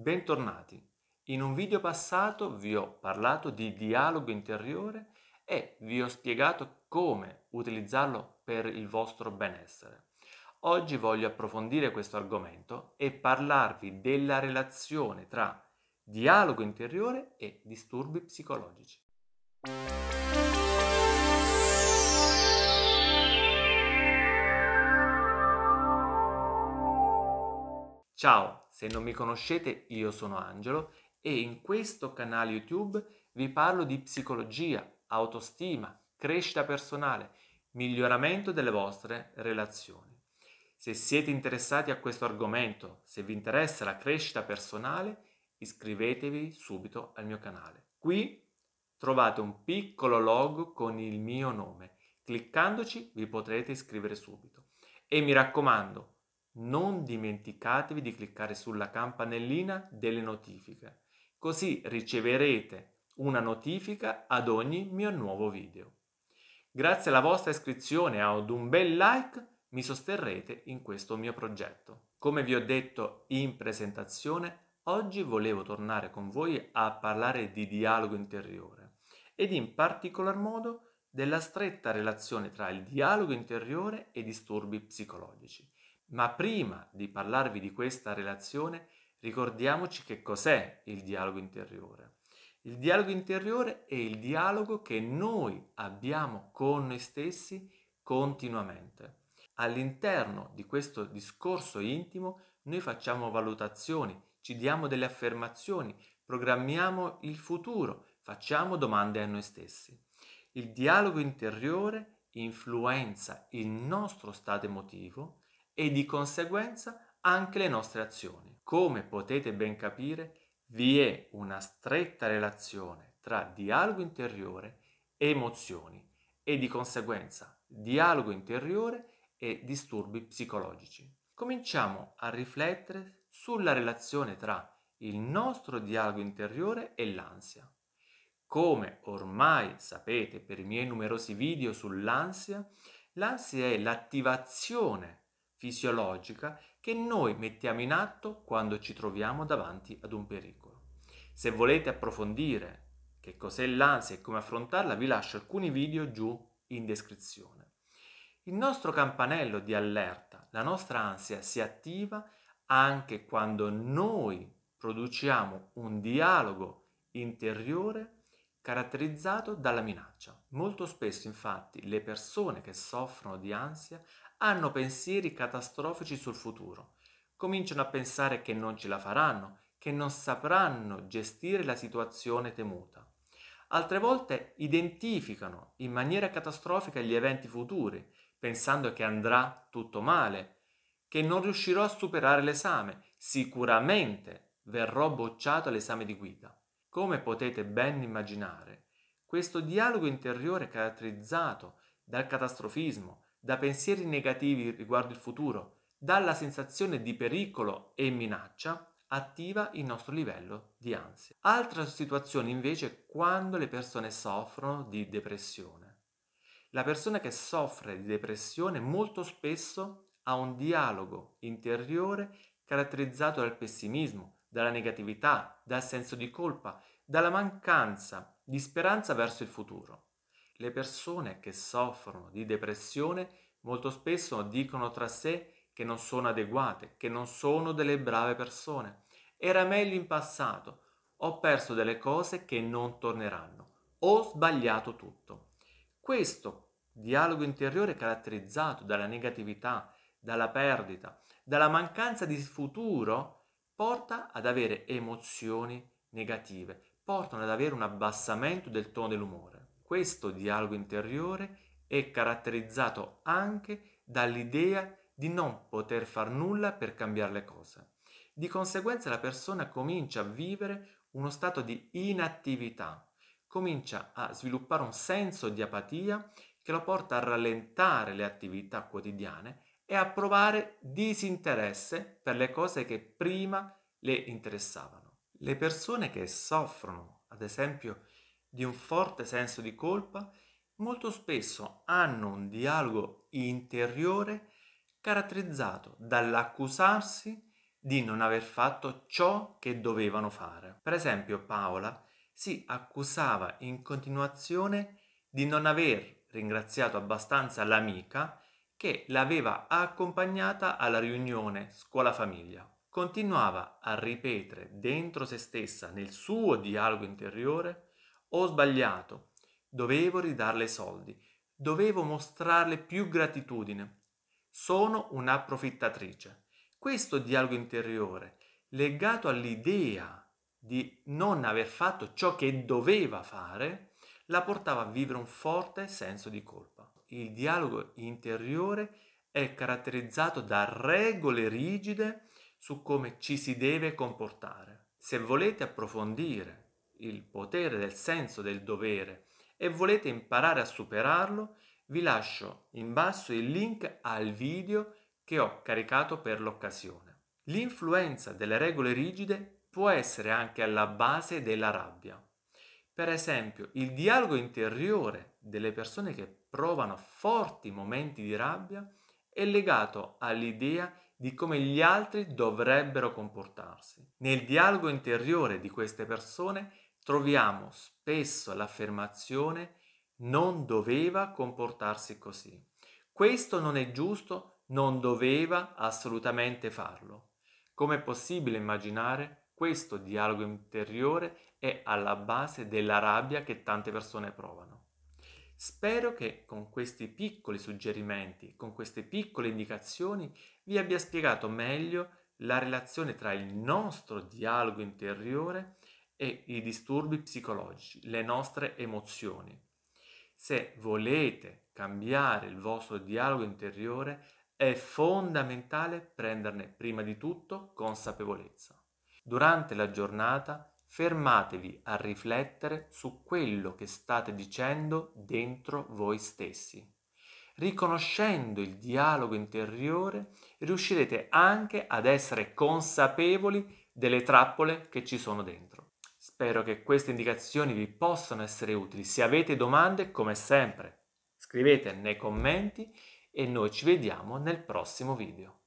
Bentornati! In un video passato vi ho parlato di dialogo interiore e vi ho spiegato come utilizzarlo per il vostro benessere. Oggi voglio approfondire questo argomento e parlarvi della relazione tra dialogo interiore e disturbi psicologici. Ciao! Se non mi conoscete, io sono Angelo e in questo canale YouTube vi parlo di psicologia, autostima, crescita personale, miglioramento delle vostre relazioni. Se siete interessati a questo argomento, se vi interessa la crescita personale, iscrivetevi subito al mio canale. Qui trovate un piccolo logo con il mio nome. Cliccandoci vi potrete iscrivere subito. E mi raccomando, non dimenticatevi di cliccare sulla campanellina delle notifiche, così riceverete una notifica ad ogni mio nuovo video. Grazie alla vostra iscrizione ad un bel like mi sosterrete in questo mio progetto. Come vi ho detto in presentazione, oggi volevo tornare con voi a parlare di dialogo interiore ed in particolar modo della stretta relazione tra il dialogo interiore e i disturbi psicologici ma prima di parlarvi di questa relazione, ricordiamoci che cos'è il dialogo interiore. Il dialogo interiore è il dialogo che noi abbiamo con noi stessi continuamente. All'interno di questo discorso intimo noi facciamo valutazioni, ci diamo delle affermazioni, programmiamo il futuro, facciamo domande a noi stessi. Il dialogo interiore influenza il nostro stato emotivo, e di conseguenza anche le nostre azioni. Come potete ben capire, vi è una stretta relazione tra dialogo interiore e emozioni e di conseguenza dialogo interiore e disturbi psicologici. Cominciamo a riflettere sulla relazione tra il nostro dialogo interiore e l'ansia. Come ormai sapete per i miei numerosi video sull'ansia, l'ansia è l'attivazione fisiologica che noi mettiamo in atto quando ci troviamo davanti ad un pericolo. Se volete approfondire che cos'è l'ansia e come affrontarla, vi lascio alcuni video giù in descrizione. Il nostro campanello di allerta, la nostra ansia si attiva anche quando noi produciamo un dialogo interiore caratterizzato dalla minaccia. Molto spesso infatti le persone che soffrono di ansia hanno pensieri catastrofici sul futuro. Cominciano a pensare che non ce la faranno, che non sapranno gestire la situazione temuta. Altre volte identificano in maniera catastrofica gli eventi futuri, pensando che andrà tutto male, che non riuscirò a superare l'esame, sicuramente verrò bocciato all'esame di guida. Come potete ben immaginare, questo dialogo interiore caratterizzato dal catastrofismo, da pensieri negativi riguardo il futuro, dalla sensazione di pericolo e minaccia, attiva il nostro livello di ansia. Altra situazione invece è quando le persone soffrono di depressione. La persona che soffre di depressione molto spesso ha un dialogo interiore caratterizzato dal pessimismo, dalla negatività, dal senso di colpa, dalla mancanza di speranza verso il futuro. Le persone che soffrono di depressione molto spesso dicono tra sé che non sono adeguate, che non sono delle brave persone. Era meglio in passato, ho perso delle cose che non torneranno, ho sbagliato tutto. Questo dialogo interiore caratterizzato dalla negatività, dalla perdita, dalla mancanza di futuro, porta ad avere emozioni negative, portano ad avere un abbassamento del tono dell'umore. Questo dialogo interiore è caratterizzato anche dall'idea di non poter far nulla per cambiare le cose. Di conseguenza la persona comincia a vivere uno stato di inattività, comincia a sviluppare un senso di apatia che lo porta a rallentare le attività quotidiane e a provare disinteresse per le cose che prima le interessavano. Le persone che soffrono, ad esempio, di un forte senso di colpa, molto spesso hanno un dialogo interiore caratterizzato dall'accusarsi di non aver fatto ciò che dovevano fare. Per esempio Paola si accusava in continuazione di non aver ringraziato abbastanza l'amica che l'aveva accompagnata alla riunione scuola-famiglia. Continuava a ripetere dentro se stessa, nel suo dialogo interiore, ho sbagliato. Dovevo ridarle i soldi. Dovevo mostrarle più gratitudine. Sono un'approfittatrice. Questo dialogo interiore, legato all'idea di non aver fatto ciò che doveva fare, la portava a vivere un forte senso di colpa. Il dialogo interiore è caratterizzato da regole rigide su come ci si deve comportare. Se volete approfondire il potere del senso del dovere e volete imparare a superarlo, vi lascio in basso il link al video che ho caricato per l'occasione. L'influenza delle regole rigide può essere anche alla base della rabbia. Per esempio, il dialogo interiore delle persone che provano forti momenti di rabbia è legato all'idea di come gli altri dovrebbero comportarsi. Nel dialogo interiore di queste persone troviamo spesso l'affermazione non doveva comportarsi così. Questo non è giusto, non doveva assolutamente farlo. Come è possibile immaginare, questo dialogo interiore è alla base della rabbia che tante persone provano. Spero che con questi piccoli suggerimenti, con queste piccole indicazioni, vi abbia spiegato meglio la relazione tra il nostro dialogo interiore e i disturbi psicologici, le nostre emozioni. Se volete cambiare il vostro dialogo interiore, è fondamentale prenderne prima di tutto consapevolezza. Durante la giornata fermatevi a riflettere su quello che state dicendo dentro voi stessi. Riconoscendo il dialogo interiore riuscirete anche ad essere consapevoli delle trappole che ci sono dentro. Spero che queste indicazioni vi possano essere utili. Se avete domande, come sempre, scrivete nei commenti e noi ci vediamo nel prossimo video.